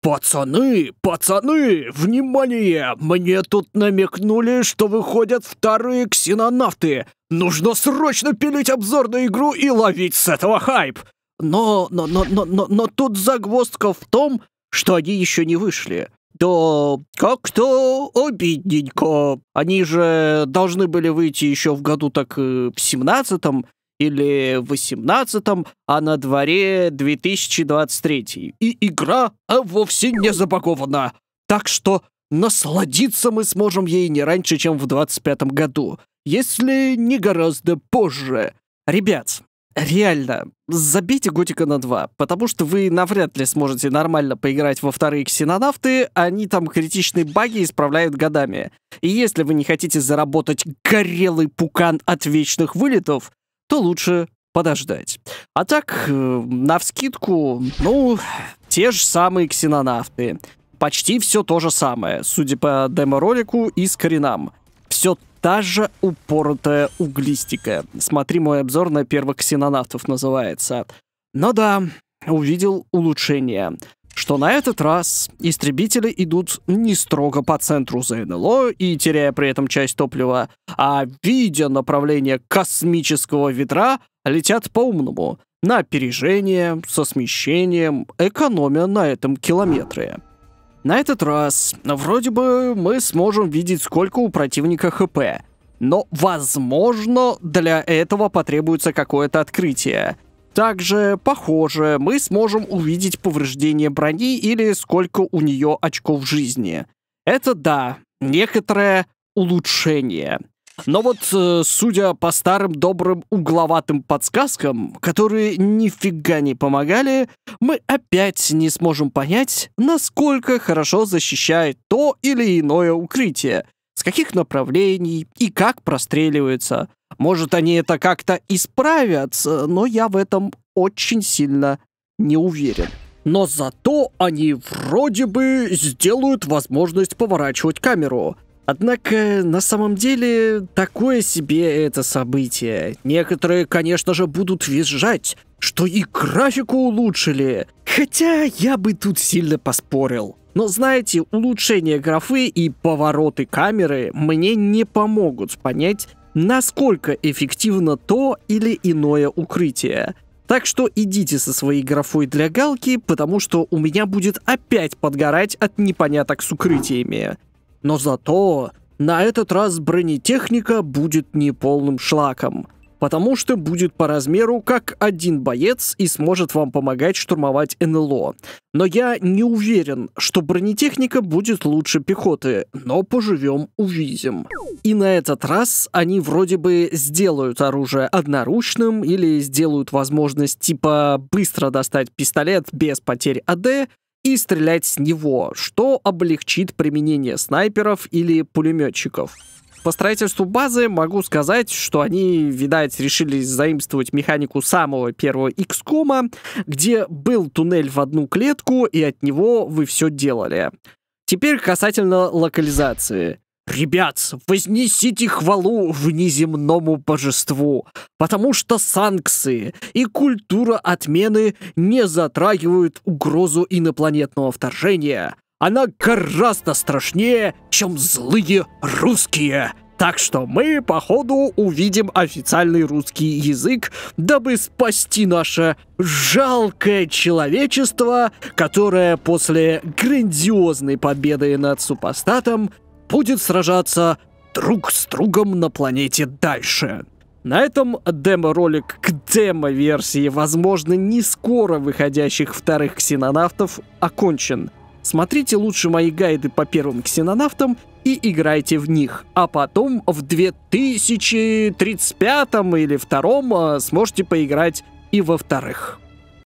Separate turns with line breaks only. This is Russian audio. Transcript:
«Пацаны, пацаны, внимание! Мне тут намекнули, что выходят вторые ксенонавты. Нужно срочно пилить обзор на игру и ловить с этого хайп. Но, но, но, но, но, но тут загвоздка в том, что они еще не вышли. Да как-то обидненько. Они же должны были выйти еще в году так э, в семнадцатом, или 18 а на дворе 2023. И игра а вовсе не запакована. Так что насладиться мы сможем ей не раньше, чем в 25-м году, если не гораздо позже. Ребят, реально, забейте Готика на 2, потому что вы навряд ли сможете нормально поиграть во вторые ксенонавты, они там критичные баги исправляют годами. И если вы не хотите заработать горелый пукан от вечных вылетов, то лучше подождать. А так, на э, навскидку, ну, те же самые ксенонавты. Почти все то же самое, судя по демо-ролику и скринам. Все та же упоротая углистика. Смотри мой обзор на первых ксенонавтов называется. Но да, увидел улучшение что на этот раз истребители идут не строго по центру ЗНЛО и теряя при этом часть топлива, а, видя направление космического ветра, летят по-умному, на опережение, со смещением, экономя на этом километре. На этот раз вроде бы мы сможем видеть, сколько у противника хп, но, возможно, для этого потребуется какое-то открытие – также, похоже, мы сможем увидеть повреждение брони или сколько у нее очков жизни. Это да, некоторое улучшение. Но вот, э, судя по старым добрым угловатым подсказкам, которые нифига не помогали, мы опять не сможем понять, насколько хорошо защищает то или иное укрытие, с каких направлений и как простреливается. Может, они это как-то исправят, но я в этом очень сильно не уверен. Но зато они вроде бы сделают возможность поворачивать камеру. Однако, на самом деле, такое себе это событие. Некоторые, конечно же, будут визжать, что и графику улучшили. Хотя я бы тут сильно поспорил. Но знаете, улучшение графы и повороты камеры мне не помогут понять, насколько эффективно то или иное укрытие. Так что идите со своей графой для галки, потому что у меня будет опять подгорать от непоняток с укрытиями. Но зато на этот раз бронетехника будет не полным шлаком – потому что будет по размеру как один боец и сможет вам помогать штурмовать НЛО. Но я не уверен, что бронетехника будет лучше пехоты, но поживем увидим. И на этот раз они вроде бы сделают оружие одноручным или сделают возможность типа быстро достать пистолет без потерь АД, и стрелять с него, что облегчит применение снайперов или пулеметчиков. По строительству базы могу сказать, что они, видать, решили заимствовать механику самого первого XCOM, где был туннель в одну клетку, и от него вы все делали. Теперь касательно локализации. «Ребят, вознесите хвалу внеземному божеству, потому что санкции и культура отмены не затрагивают угрозу инопланетного вторжения, она гораздо страшнее, чем злые русские. Так что мы, походу, увидим официальный русский язык, дабы спасти наше жалкое человечество, которое после грандиозной победы над супостатом будет сражаться друг с другом на планете дальше. На этом демо-ролик к демо-версии, возможно, не скоро выходящих вторых ксенонавтов окончен – Смотрите лучше мои гайды по первым ксенонавтам и играйте в них. А потом в 2035 или втором э, сможете поиграть и во вторых.